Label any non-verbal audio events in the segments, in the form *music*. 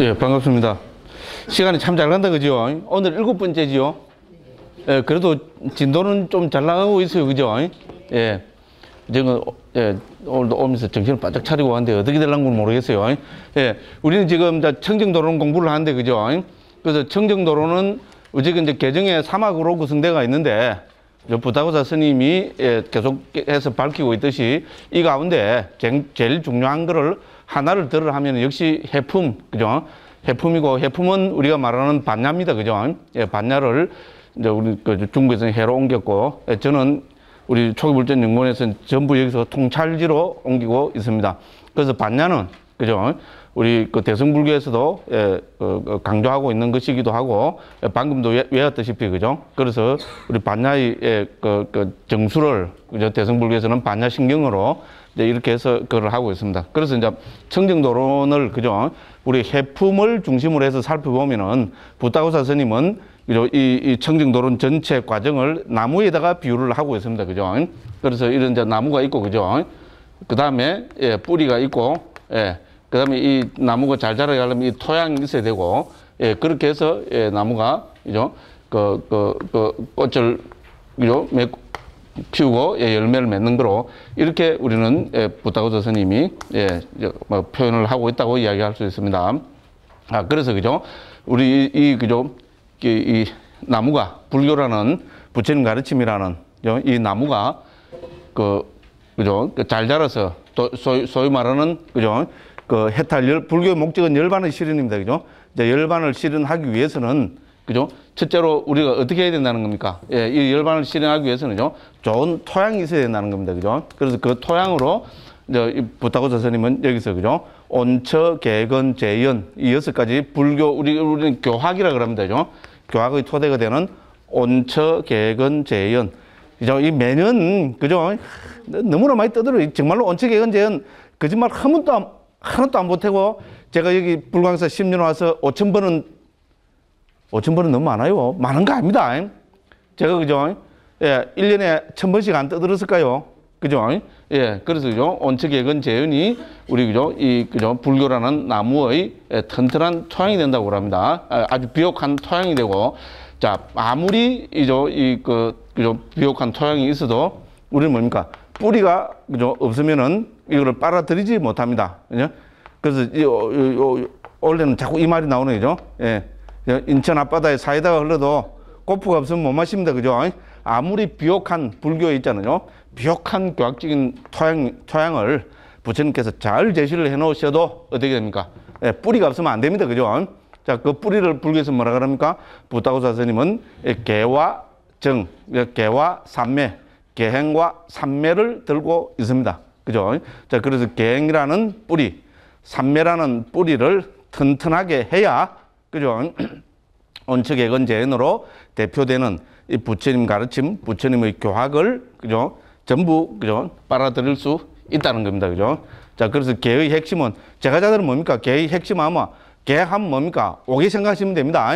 예, 반갑습니다. 시간이 참 잘 간다, 그죠? 오늘 일곱 번째지요? 예, 그래도 진도는 좀 잘 나가고 있어요, 그죠? 예. 지금, 예, 오늘도 오면서 정신을 바짝 차리고 하는데 어떻게 될란건 모르겠어요. 예. 우리는 지금 청정도로 공부를 하는데, 그죠? 그래서 청정도로는 지금 이제 개정의 사막으로 구성되어 있는데, 부다고사 스님이 예, 계속해서 밝히고 있듯이 이 가운데 제일 중요한 거를 하나를 들으라 하면 역시 해품, 그죠? 해품이고 해품은 우리가 말하는 반야입니다, 그죠? 예, 반야를 이제 우리 그 중국에서는 해로 옮겼고 예, 저는 우리 초기물전 연구원에서는 전부 여기서 통찰지로 옮기고 있습니다. 그래서 반야는 그죠? 우리 그 대승불교에서도 예, 어, 어, 강조하고 있는 것이기도 하고 예, 방금도 외, 외웠다시피 그죠? 그래서 우리 반야의 예, 그, 그 정수를 그죠? 대승불교에서는 반야 신경으로 이제 이렇게 해서 그걸 하고 있습니다. 그래서 이제 청정도론을 그죠? 우리 해품을 중심으로 해서 살펴보면은 부타고사 스님은 그죠? 이, 이 청정도론 전체 과정을 나무에다가 비유를 하고 있습니다. 그죠? 그래서 이런 이제 나무가 있고 그죠? 그 다음에 예, 뿌리가 있고 예. 그 다음에 이 나무가 잘 자라려면 이 토양이 있어야 되고, 예, 그렇게 해서, 예, 나무가, 그죠? 그, 그, 그, 꽃을, 그죠? 피우고, 예, 열매를 맺는 거로, 이렇게 우리는, 예, 부타고선생님이 예, 뭐 표현을 하고 있다고 이야기할 수 있습니다. 아, 그래서, 그죠? 우리, 이, 이 그죠? 이, 이 나무가, 불교라는 부처님 가르침이라는, 그죠? 이 나무가, 그, 그죠? 그 잘 자라서, 또, 소위, 소위 말하는, 그죠? 그 해탈 열, 불교의 목적은 열반의 실현입니다. 그죠? 이제 열반을 실현하기 위해서는 그죠? 첫째로 우리가 어떻게 해야 된다는 겁니까? 예, 이 열반을 실현하기 위해서는요, 좋은 토양이 있어야 된다는 겁니다. 그죠? 그래서 그 토양으로 이제 부타고 선생님은 여기서 그죠? 온처, 개건, 재연 이 여섯 가지 불교 우리 우리는 교학이라 그럽니다. 그죠? 교학의 토대가 되는 온처, 개건, 재연 그죠? 이 매년 그죠? 너무나 많이 떠들어. 정말로 온처, 개건, 재연 거짓말 한 번도 하나도 안 보태고 제가 여기 불광사 10년 와서 5천 번은 5천 번은 너무 많아요. 많은 거 아닙니다. 제가 그죠? 예, 1년에 천 번씩 안 떠들었을까요? 그죠? 예, 그래서 그죠? 온척액은 재윤이 우리 그죠? 이 그죠? 불교라는 나무의 예, 튼튼한 토양이 된다고 합니다. 아, 아주 비옥한 토양이 되고 자, 아무리 이죠? 이그 그죠? 비옥한 토양이 있어도 우리는 뭡니까? 뿌리가 그죠? 없으면은 이거를 빨아들이지 못합니다. 그죠? 그래서 이, 이, 이, 이, 원래는 자꾸 이 말이 나오는 거죠. 예. 인천 앞바다에 사이다가 흘러도 골프가 없으면 못 마십니다. 그죠? 아무리 비옥한 불교에 있잖아요. 비옥한 교학적인 토양, 토양을 부처님께서 잘 제시를 해 놓으셔도 어떻게 됩니까? 예, 뿌리가 없으면 안 됩니다. 그죠? 자, 그 뿌리를 불교에서 뭐라 그럽니까? 부다고 사스님은 예, 개와 정, 예, 개와 삼매, 계행과 삼매를 들고 있습니다. 그죠? 자, 그래서 계행이라는 뿌리, 삼매라는 뿌리를 튼튼하게 해야, 그죠? *clears throat* 원칙의 건재인으로 대표되는 이 부처님 가르침, 부처님의 교학을, 그죠? 전부, 그죠? 빨아들일 수 있다는 겁니다. 그죠? 자, 그래서 개의 핵심은, 제가 자들은 뭡니까? 개의 핵심 아마, 개함 뭡니까? 오게 생각하시면 됩니다.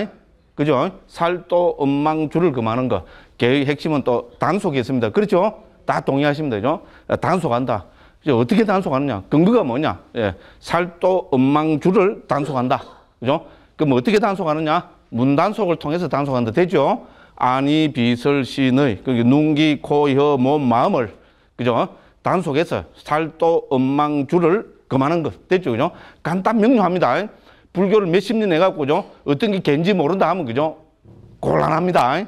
그죠? 살도 음망줄을 금하는 것. 계획의 핵심은 또 단속이 있습니다. 그렇죠? 다 동의하십니다. 그죠? 단속한다. 이제 어떻게 단속하느냐? 근거가 뭐냐? 예. 살도 음망주를 단속한다. 그죠? 그럼 어떻게 단속하느냐? 문단속을 통해서 단속한다. 되죠? 아니, 비설, 신의, 그게니 눈기, 코, 혀, 몸, 마음을, 그죠? 단속해서 살도 음망주를 그만한 것. 됐죠? 그죠? 간단 명료합니다. 불교를 몇십 년 해갖고, 그죠? 어떤 게 겐지 모른다 하면, 그죠? 곤란합니다.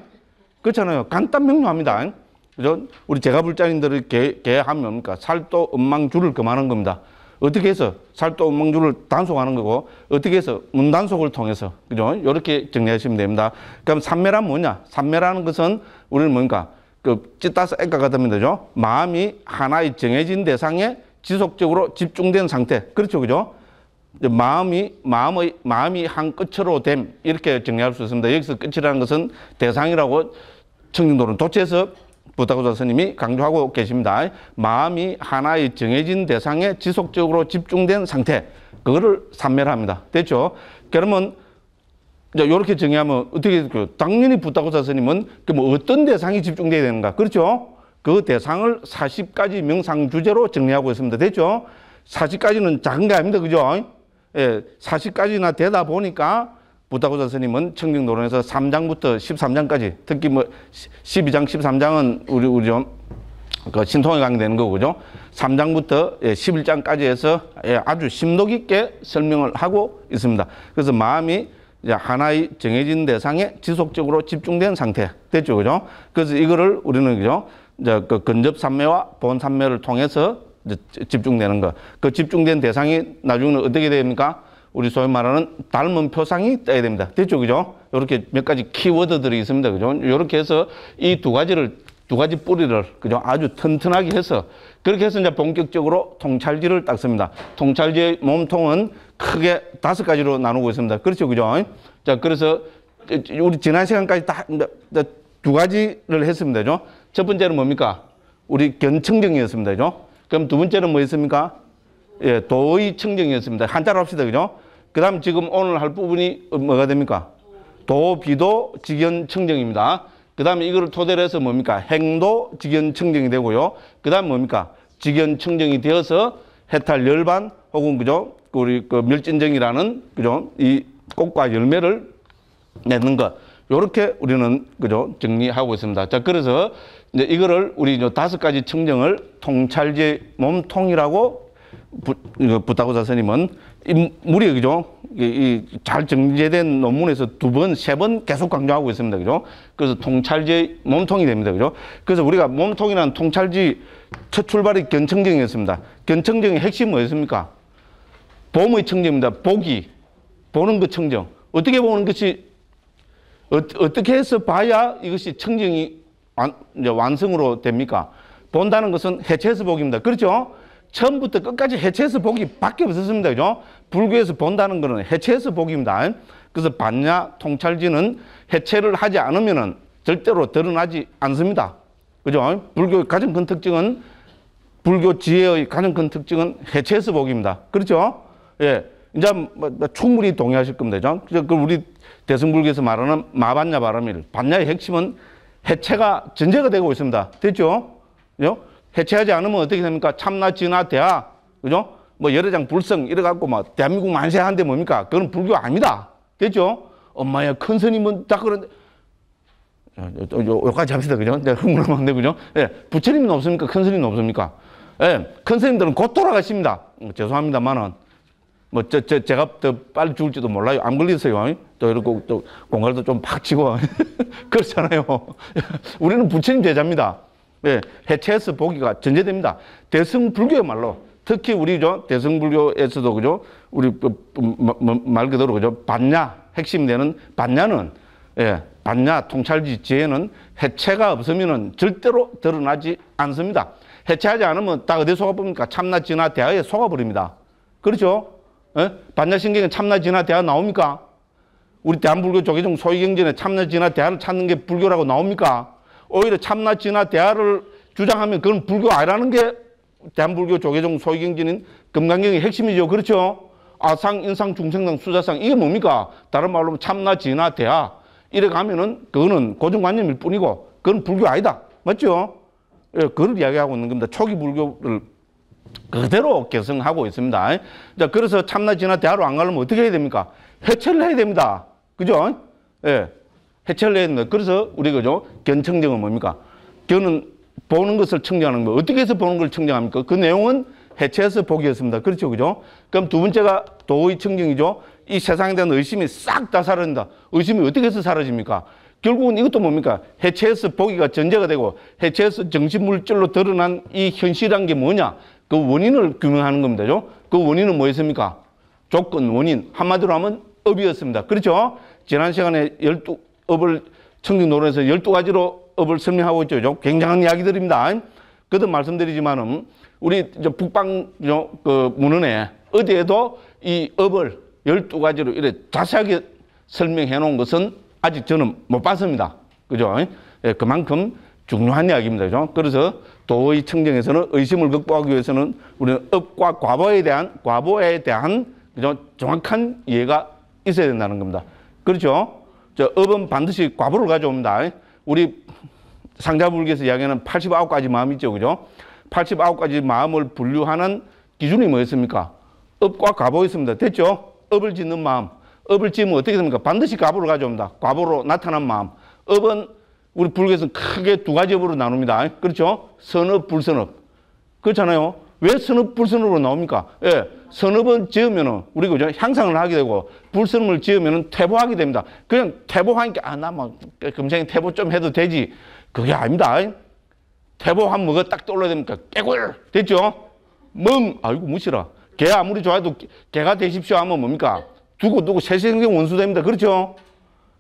그렇잖아요. 간단 명료합니다. 그죠? 우리 제가 불자인들을 개, 개하면 뭡니까? 그러니까 살도 음망줄을 금하는 겁니다. 어떻게 해서 살도 음망줄을 단속하는 거고, 어떻게 해서 문단속을 통해서, 그죠? 요렇게 정리하시면 됩니다. 그럼 삼매란 뭐냐? 삼매라는 것은 우리는 뭡니까? 그, 찌따스 애가 같으면 되죠? 마음이 하나의 정해진 대상에 지속적으로 집중된 상태. 그렇죠, 그죠? 마음이 마음의 마음이 한 끝으로 됨 이렇게 정리할 수 있습니다. 여기서 끝이라는 것은 대상이라고 청진도는 도체에서 부다고자 스님이 강조하고 계십니다. 마음이 하나의 정해진 대상에 지속적으로 집중된 상태, 그거를 산멸합니다. 됐죠? 그러면 이제 이렇게 정의하면 어떻게 될까요? 그 당연히 부다고자 스님은 그 뭐 어떤 대상이 집중돼야 되는가? 그렇죠? 그 대상을 40가지 명상 주제로 정리하고 있습니다. 됐죠? 40가지는 작은 게 아닙니다. 그죠? 예, 40가지나 되다 보니까 부타고 선생님은 청정노론에서 3장부터 13장까지 특히 뭐 12장 13장은 우리 우리 좀그 신통에 강되는 거고 그죠? 3장부터 11장까지 예, 해서 예, 아주 심도 깊게 설명을 하고 있습니다. 그래서 마음이 이제 하나의 정해진 대상에 지속적으로 집중된 상태 됐죠. 그죠? 그래서 이거를 우리는 그죠? 이제 그 근접 삼매와본삼매를 통해서 집중되는 거. 그 집중된 대상이 나중에는 어떻게 됩니까? 우리 소위 말하는 닮은 표상이 떠야 됩니다. 됐죠? 그죠? 이렇게 몇 가지 키워드들이 있습니다. 그죠? 이렇게 해서 이 두 가지를 두 가지 뿌리를 그죠? 아주 튼튼하게 해서 그렇게 해서 이제 본격적으로 통찰지를 닦습니다. 통찰지의 몸통은 크게 다섯 가지로 나누고 있습니다. 그렇죠? 그죠? 자, 그래서 우리 지난 시간까지 다 두 가지를 했습니다. 그죠? 첫 번째는 뭡니까? 우리 견청정이었습니다. 그죠? 그럼 두 번째는 뭐였습니까? 예, 도의 청정이었습니다. 한자로 합시다. 그죠? 그 다음 지금 오늘 할 부분이 뭐가 됩니까? 도, 비도, 직연, 청정입니다. 그 다음에 이거를 토대로 해서 뭡니까? 행도, 직연, 청정이 되고요. 그 다음 뭡니까? 직연, 청정이 되어서 해탈 열반 혹은 그죠? 그 우리 그 멸진정이라는 그죠? 이 꽃과 열매를 내는 것. 요렇게 우리는 그죠? 정리하고 있습니다. 자, 그래서 이제 이거를 우리 다섯 가지 청정을 통찰제 몸통이라고 부타고 사선님은 이 무려 그죠? 이 잘 정제된 논문에서 두 번, 세 번 계속 강조하고 있습니다. 그죠? 그래서 통찰지 몸통이 됩니다. 그죠? 그래서 우리가 몸통이란 통찰지 첫 출발이 견청정이었습니다. 견청정의 핵심은 뭐였습니까? 봄의 청정입니다. 보기. 보는 그 청정. 어떻게 보는 것이 어, 떻게 해서 봐야 이것이 청정이 완, 완성으로 됩니까? 본다는 것은 해체해서 보기입니다. 그렇죠? 처음부터 끝까지 해체해서 보기 밖에 없었습니다. 그죠? 불교에서 본다는 거는 해체해서 보기입니다. 그래서 반야 통찰지는 해체를 하지 않으면은 절대로 드러나지 않습니다. 그죠? 불교의 가장 큰 특징은 불교 지혜의 가장 큰 특징은 해체해서 보기입니다. 그렇죠? 예. 이제 뭐, 뭐, 충분히 동의하실 겁니다. 그죠? 그래서 우리 대승불교에서 말하는 마반야 바람일. 반야의 핵심은 해체가 전제가 되고 있습니다. 됐죠? 그죠? 해체하지 않으면 어떻게 됩니까? 참나, 진화, 대하, 그죠? 뭐 여러 장 불성 이래갖고 막 대한민국 만세 한데 뭡니까? 그건 불교 아닙니다. 됐죠? 엄마야 큰 스님은 딱 그런 요, 요까지 합시다 그죠? 내가 흥분하면 안 그죠? 예, 부처님은 없습니까? 큰 스님은 없습니까? 예, 큰 스님들은 곧 돌아가십니다. 음, 죄송합니다만은 뭐 저, 저, 제가 더 빨리 죽을지도 몰라요. 안 걸리세요. 또 이렇게 또 공갈도 좀 팍 치고 *laughs* 그렇잖아요. 우리는 부처님 제자입니다. 예, 해체해서 보기가 전제됩니다. 대승 불교야말로 특히 우리 죠 대승 불교에서도 그죠 우리 그, 음, 말 그대로 그죠 반냐 핵심 되는 반냐는 예, 반냐 통찰지 지혜는 해체가 없으면은 절대로 드러나지 않습니다. 해체하지 않으면 딱 어디에 속아봅니까? 참나, 진화, 대화에 속아버립니다. 그렇죠? 예? 반야신경에 참나, 진화, 대화 나옵니까? 우리 대한불교 조계종 소위경전에 참나, 진화, 대화를 찾는 게 불교라고 나옵니까? 오히려 참나 진화 대화를 주장하면 그건 불교 아니라는 게 대한불교 조계종 소위경진인 금강경의 핵심이죠. 그렇죠? 아상, 인상, 중생상, 수자상 이게 뭡니까? 다른 말로 는 참나, 진화, 대화 이래 가면은 그거는 고정관념일 뿐이고 그건 불교 아니다. 맞죠? 예, 그걸 이야기하고 있는 겁니다. 초기 불교를 그대로 개성하고 있습니다. 자, 그래서 참나, 진화, 대화로안 가려면 어떻게 해야 됩니까? 해체를 해야 됩니다. 그죠? 예. 해체를 해야 된다. 그래서 우리가 죠 견청정은 뭡니까? 견은 보는 것을 청정하는 거. 어떻게 해서 보는 걸 청정합니까? 그 내용은 해체해서 보기였습니다. 그렇죠, 그죠? 그럼 두 번째가 도의 청정이죠. 이 세상에 대한 의심이 싹 다 사라진다. 의심이 어떻게 해서 사라집니까? 결국은 이것도 뭡니까? 해체해서 보기가 전제가 되고 해체해서 정신물질로 드러난 이 현실이란 게 뭐냐? 그 원인을 규명하는 겁니다. 그죠? 그 원인은 뭐였습니까? 조건, 원인. 한마디로 하면 업이었습니다. 그렇죠? 지난 시간에 열두 업을 청정 논에서 열두 가지로 업을 설명하고 있죠. 굉장한 이야기들입니다. 그도 말씀드리지만은 우리 북방 그 문헌에 어디에도 이 업을 열두 가지로 이래 자세하게 설명해 놓은 것은 아직 저는 못 봤습니다. 그죠? 예, 그만큼 중요한 이야기입니다. 그죠? 그래서 도의 청정에서는 의심을 극복하기 위해서는 우리는 업과 과보에 대한 과보에 대한 그죠? 정확한 이해가 있어야 된다는 겁니다. 그렇죠? 저 업은 반드시 과부를 가져옵니다. 우리 상자불기에서 이야기하는 89가지 마음 있죠. 그죠? 89가지 마음을 분류하는 기준이 뭐였습니까? 업과 과보였습니다. 됐죠? 업을 짓는 마음. 업을 짓으면 어떻게 됩니까? 반드시 과보를 가져옵니다. 과보로 나타난 마음. 업은 우리 불교에서 는 크게 두 가지 업으로 나눕니다. 그렇죠? 선업, 불선업. 그렇잖아요. 왜 선업 불선업으로 나옵니까? 예. 선업은 지으면은 우리 그죠 향상을 하게 되고 불선업을 지으면은 퇴보하게 됩니다. 그냥 퇴보하니까 아나뭐 금생에 퇴보 좀 해도 되지 그게 아닙니다. 퇴보하면 뭐가 딱 떠올라야 됩니까? 깨골 됐죠? 멍 아이고 무시라 개 아무리 좋아도 해 개가 되십시오 하면 뭡니까? 두고 두고 새생생 원수됩니다. 그렇죠?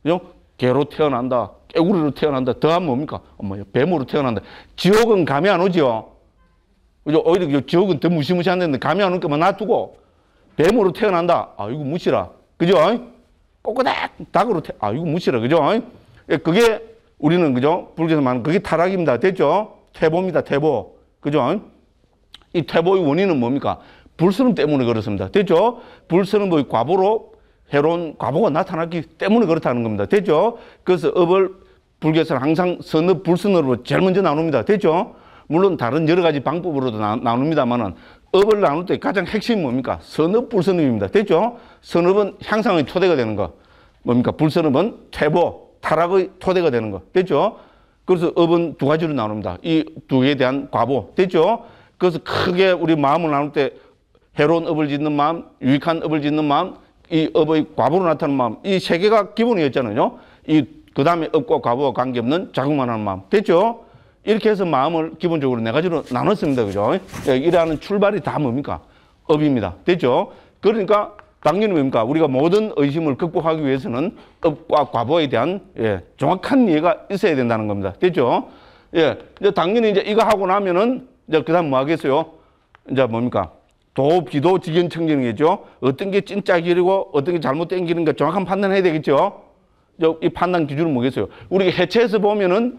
그죠? 개로 태어난다. 깨구리로 태어난다. 더하면 뭡니까? 어머 뱀으로 태어난다. 지옥은 감이 안 오죠? 오히려 지옥은 더 무시무시한데 감이 안 오니까 놔두고 뱀으로 태어난다. 아, 이거 무시라. 그죠? 꼬꼬닥 닭으로 태, 아, 이거 무시라. 그죠? 예, 그게 우리는 그죠? 불교에서 말하는 그게 타락입니다. 됐죠? 퇴보입니다. 퇴보. 그죠? 이 퇴보의 원인은 뭡니까? 불스름 때문에 그렇습니다. 됐죠? 불스름의 과보로 해로운 과보가 나타났기 때문에 그렇다는 겁니다. 됐죠? 그래서 업을 불교에서는 항상 선업 불선으로 제일 먼저 나눕니다. 됐죠? 물론 다른 여러 가지 방법으로도 나, 나 눕니다만은 업을 나눌 때 가장 핵심이 뭡니까? 선업, 불선업입니다. 됐죠? 선업은 향상의 토대가 되는 거. 뭡니까? 불선업은 퇴보, 타락의 토대가 되는 거. 됐죠? 그래서 업은 두 가지로 나눕니다. 이 두 개에 대한 과보. 됐죠? 그래서 크게 우리 마음을 나눌 때 해로운 업을 짓는 마음, 유익한 업을 짓는 마음, 이 업의 과보로 나타나는 마음. 이 세 개가 기본이었잖아요. 이, 그 다음에 업과 과보와 관계없는 자극만 하는 마음. 됐죠? 이렇게 해서 마음을 기본적으로 네 가지로 나눴습니다. 그죠? 예, 일하는 출발이 다 뭡니까? 업입니다. 됐죠? 그러니까 당연히 뭡니까? 우리가 모든 의심을 극복하기 위해서는 업과 과보에 대한 예, 정확한 이해가 있어야 된다는 겁니다. 됐죠? 예. 이제 당연히 이제 이거 하고 나면은 이제 그다음 뭐 하겠어요? 이제 뭡니까? 도비도 직연, 청정이죠 어떤 게 진짜 길이고 어떤 게 잘못된 길인가 정확한 판단해야 되겠죠. 이 판단 기준은 뭐겠어요? 우리가 해체해서 보면은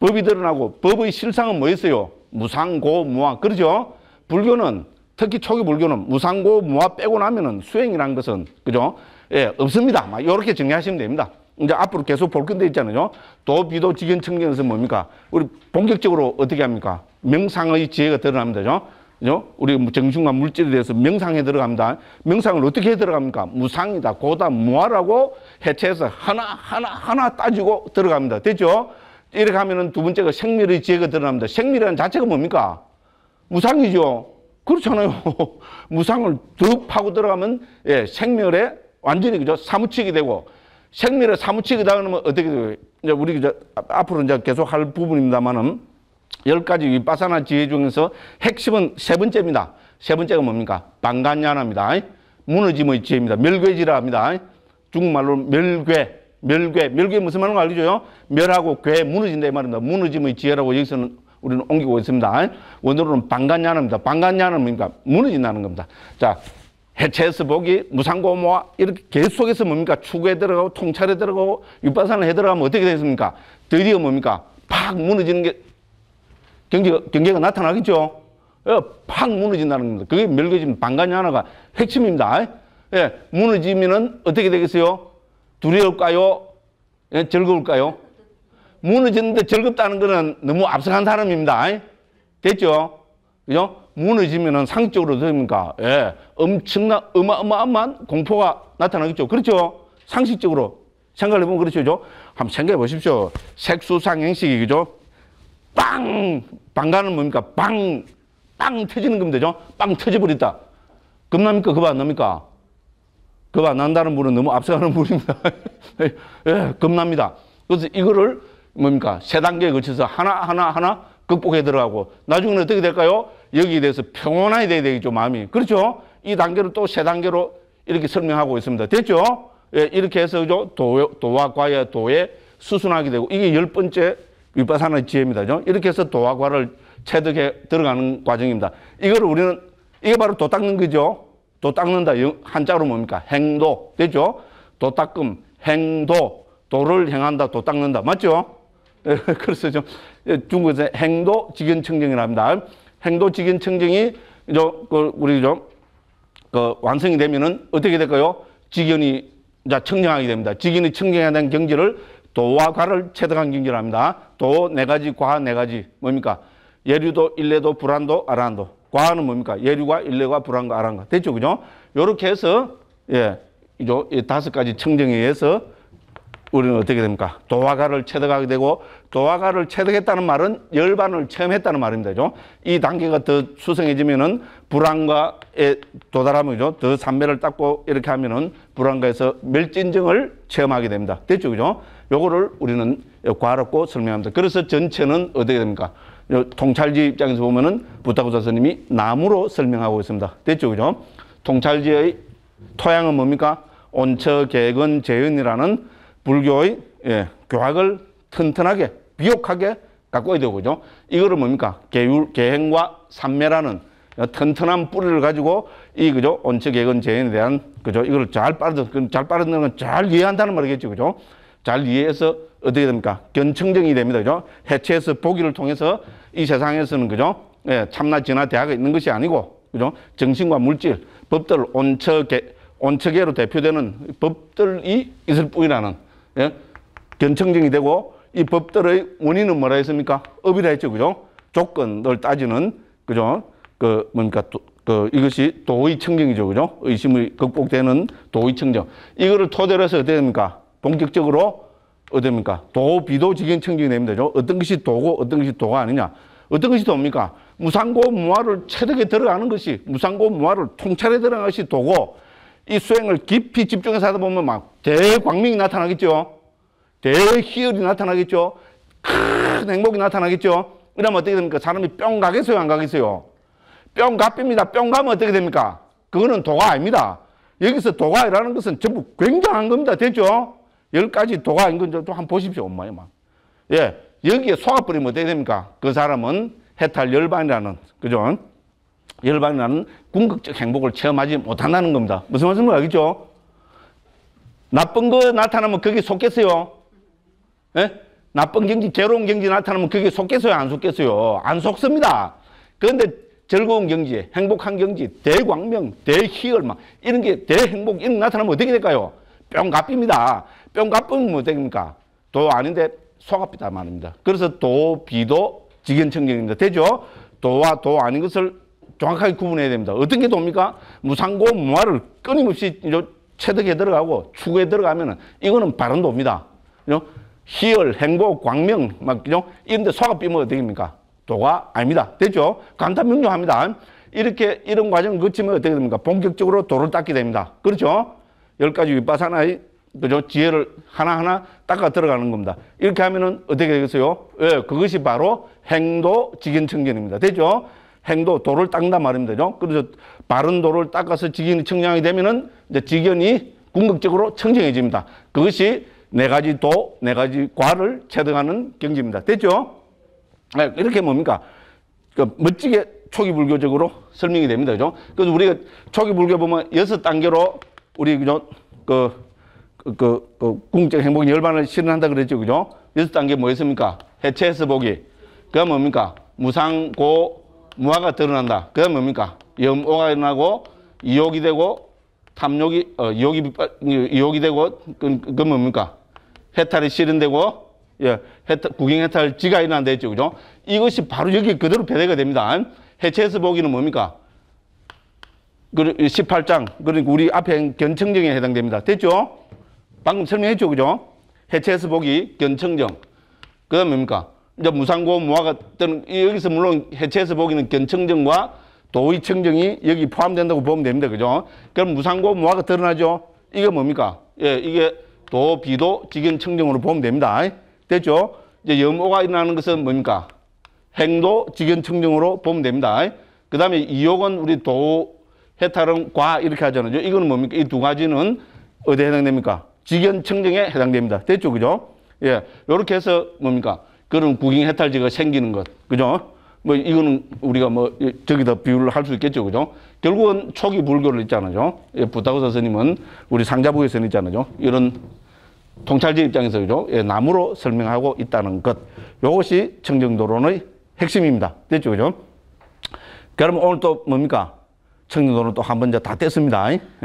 법이 드러나고 법의 실상은 뭐였어요? 무상고 무아 그러죠? 불교는 특히 초기 불교는 무상고 무아 빼고 나면은 수행이라는 것은 그죠? 예, 없습니다. 막 이렇게 정리하시면 됩니다. 이제 앞으로 계속 볼 건데 있잖아요. 도, 비도, 지연 청견에서 뭡니까? 우리 본격적으로 어떻게 합니까? 명상의 지혜가 드러납니다. 죠 그죠? 우리 뭐 정신과 물질에 대해서 명상에 들어갑니다. 명상을 어떻게 들어갑니까? 무상이다, 고다, 무아라고 해체해서 하나 하나, 하나 따지고 들어갑니다. 됐죠? 이렇게 하면은 두 번째가 생멸의 지혜가 드러납니다. 생멸이라는 자체가 뭡니까? 무상이죠. 그렇잖아요. *laughs* 무상을 더 파고 들어가면 예, 생멸에 완전히 그죠 사무치게 되고 생멸에 사무치게 다가면 어떻게 되고, 이제 우리 그저 앞으로 이제 계속 할 부분입니다만은 열 가지 위빠사나 지혜 중에서 핵심은 세 번째입니다. 세 번째가 뭡니까? 방간야나입니다. 무너짐의 지혜입니다. 멸괴지라 합니다. 중국말로 멸괴. 멸괴. 멸괴 무슨 말인가 알려줘 멸하고 괴, 무너진다 이 말입니다. 무너짐의 지혜라고 여기서는 우리는 옮기고 있습니다. 원어로는 방간냐는입니다방간냐는 뭡니까? 무너진다는 겁니다. 자, 해체해서 보기, 무상고모와 이렇게 계속해서 뭡니까? 추구에 들어가고 통찰에 들어가고 육바산을 해 들어가면 어떻게 되겠습니까? 드디어 뭡니까? 팍 무너지는 게경제가 경계가 나타나겠죠? 예, 팍 무너진다는 겁니다. 그게 멸괴 지금 방간냐나가 핵심입니다. 예, 무너지면은 어떻게 되겠어요? 두려울까요? 예, 즐거울까요? 무너지는데 즐겁다는 거는 너무 앞서간 사람입니다. 됐죠? 그죠? 무너지면은 상적으로 됩니까? 예. 엄청난, 어마어마한 공포가 나타나겠죠. 그렇죠? 상식적으로. 생각을 해보면 그렇죠. 그죠? 한번 생각해 보십시오. 색수상행식이, 그죠? 빵! 방가는 뭡니까? 빵! 빵 터지는 겁니다. 그죠? 빵 터져버렸다. 겁납니까? 겁 안 납니까? 겁안 난다는 분은 너무 앞서가는 *laughs* 분입니다. 예, 겁납니다. 그래서 이거를 뭡니까? 세 단계에 걸쳐서 하나하나 하나 극복해 들어가고 나중에는 어떻게 될까요? 여기에 대해서 평온하게 돼야 되겠죠, 마음이. 그렇죠? 이 단계를 또 세 단계로 이렇게 설명하고 있습니다. 됐죠? 예, 이렇게 해서 그죠? 도, 도와 과야 도에 수순하게 되고 이게 열 번째 윗바사나 지혜입니다. 그죠? 이렇게 해서 도와 과를 체득해 들어가는 과정입니다. 이걸 우리는 이게 바로 도 닦는 거죠. 또 닦는다. 한자로 뭡니까? 행도. 되죠? 도 닦음, 행도. 도를 행한다, 도 닦는다. 맞죠? 예, *laughs* 그래서 좀 예, 중국에서 행도 직연청정이랍니다. 행도 직연청정이 그 우리 좀그 완성이 되면은 어떻게 될까요? 직연이 자 청정하게 됩니다. 직연이 청정해야 되는 경지를 도와 과를 체득한 경지합니다도 네 가지, 과 네 가지 뭡니까? 예류도, 일례도, 불안도, 아란도. 과는 뭡니까? 예류과, 일례과, 불안과, 아란과. 됐죠? 그죠? 요렇게 해서, 예, 요, 이 다섯 가지 청정에 의해서 우리는 어떻게 됩니까? 도화가를 체득하게 되고, 도화가를 체득했다는 말은 열반을 체험했다는 말입니다. 그죠? 이 단계가 더 수성해지면은 불안과에 도달하면, 그죠? 더 삼매를 닦고 이렇게 하면은 불안과에서 멸진증을 체험하게 됩니다. 됐죠? 그죠? 요거를 우리는 과롭고 설명합니다. 그래서 전체는 어떻게 됩니까? 통찰지 입장에서 보면은 부타쿠사 스님이 나무로 설명하고 있습니다. 됐죠, 그죠? 통찰지의 토양은 뭡니까? 온처 개근 재윤이라는 불교의 예, 교학을 튼튼하게 비옥하게 갖고 있야 되고 그죠? 이거를 뭡니까? 계율 계행과 삼매라는 튼튼한 뿌리를 가지고 이 그죠? 온처 개근 재윤에 대한 그죠? 이걸 잘 빠르 잘 빠르는 건잘 이해한다는 말이겠죠, 그죠? 잘 이해해서 어떻게 됩니까? 견청정이 됩니다. 그죠? 해체해서 보기를 통해서 이 세상에서는 그죠? 예, 참나 진화 대화가 있는 것이 아니고 그죠? 정신과 물질, 법들 온처계 온처계로 대표되는 법들이 있을 뿐이라는 예? 견청정이 되고 이 법들의 원인은 뭐라 했습니까? 업이라 했죠. 그죠? 조건을 따지는 그죠? 그 뭡니까? 또, 그 이것이 도의 청정이죠. 그죠? 의심이 극복되는 도의 청정. 이거를 토대로 해서 어떻게 됩니까? 본격적으로 어딥니까? 도, 비도지견 청정이 됩니다. 어떤 것이 도고 어떤 것이 도가 아니냐. 어떤 것이 도입니까? 무상고 무화를 체득에 들어가는 것이 무상고 무화를 통찰에 들어가는 것이 도고 이 수행을 깊이 집중해서 하다 보면 막 대광명이 나타나겠죠. 대희열이 나타나겠죠. 큰 행복이 나타나겠죠. 이러면 어떻게 됩니까? 사람이 뿅 가겠어요? 안 가겠어요? 뿅 갑입니다. 뿅 가면 어떻게 됩니까? 그거는 도가 아닙니다. 여기서 도가라는 것은 전부 굉장한 겁니다. 됐죠? 여기까지 도가 있는 건좀 한번 보십시오, 엄마의 막. 예. 여기에 소화 뿌리면 어떻게 됩니까? 그 사람은 해탈 열반이라는, 그죠? 열반이라는 궁극적 행복을 체험하지 못한다는 겁니다. 무슨 말씀을 알겠죠? 나쁜 거 나타나면 거기 속겠어요? 예? 나쁜 경지, 괴로운 경지 나타나면 거기 속겠어요? 안 속겠어요? 안 속습니다. 그런데 즐거운 경지, 행복한 경지, 대광명, 대희열, 막 이런 게 대행복, 이런 나타나면 어떻게 될까요? 뿅갑입니다. 뿅갑은면뭐 됩니까? 도 아닌데 소갑이다 말입니다. 그래서 도, 비도 직연청정입니다. 되죠? 도와 도 아닌 것을 정확하게 구분해야 됩니다. 어떤 게 도입니까? 무상고, 무화를 끊임없이 체득에 들어가고 추구에 들어가면은 이거는 바른 도입니다. 그죠? 희열, 행보 광명, 막, 그죠? 이런데 소가 삐면 뭐 어떻게 됩니까? 도가 아닙니다. 되죠? 간단 명료합니다. 이렇게, 이런 과정을 거치면 어떻게 됩니까? 본격적으로 도를 닦게 됩니다. 그렇죠? 열 가지 위바사나의 그죠? 지혜를 하나하나 닦아 들어가는 겁니다. 이렇게 하면은 어떻게 되겠어요? 예, 그것이 바로 행도 직인청년입니다 되죠? 행도 도를 닦는다 말입니다. 죠 그래서 바른 도를 닦아서 직인이 청량이 되면은 이제 직연이 궁극적으로 청정해집니다. 그것이 네 가지 도, 네 가지 과를 체득하는 경지입니다. 됐죠? 네, 이렇게 뭡니까? 그 멋지게 초기 불교적으로 설명이 됩니다. 그죠? 그래서 우리가 초기 불교 보면 여섯 단계로 우리 그죠? 그, 그, 그, 그 궁적 행복 열반을 실현한다 그랬죠. 그죠? 여섯 단계 뭐였습니까? 해체해서 보기. 그가 뭡니까? 무상고 무화가 드러난다. 그가 뭡니까? 염오가 일어나고 이욕이 되고 탐욕이 어, 이욕이 이욕이 되고 그, 그 뭡니까? 해탈이 실현되고 예, 해탈, 구경 해탈 지가 일어난다 했죠. 그죠? 이것이 바로 여기 그대로 배대가 됩니다. 해체해서 보기는 뭡니까? 18장 그러니까 우리 앞에 견청정에 해당됩니다. 됐죠? 방금 설명했죠, 그죠? 해체해서 보기 견청정. 그건 다 뭡니까? 이제 무상고 무화가 또는 여기서 물론 해체해서 보기는 견청정과 도의청정이 여기 포함된다고 보면 됩니다, 그죠? 그럼 무상고 무화가 드러나죠? 이게 뭡니까? 예, 이게 도, 비도, 직연청정으로 보면 됩니다. 됐죠? 이제 염오가 일어나는 것은 뭡니까? 행도, 직연청정으로 보면 됩니다. 그 다음에 이옥은 우리 도, 해탈은 과 이렇게 하잖아요. 이거는 뭡니까? 이 두 가지는 어디에 해당됩니까? 직연 청정에 해당됩니다. 됐죠? 그죠? 예. 요렇게 해서 뭡니까? 그런 국인 해탈지가 생기는 것. 그죠? 뭐 이거는 우리가 뭐 저기다 비유를 할 수 있겠죠. 그죠? 결국은 초기 불교를 있잖아요. 예, 부타고 선생님은 우리 상자부에서는 있잖아요. 이런 통찰제 입장에서 그죠? 예, 나무로 설명하고 있다는 것. 요것이 청정도론의 핵심입니다. 됐죠? 그죠? 그럼 오늘 또 뭡니까? 청년도는 또 한번다 뗐습니다. 예.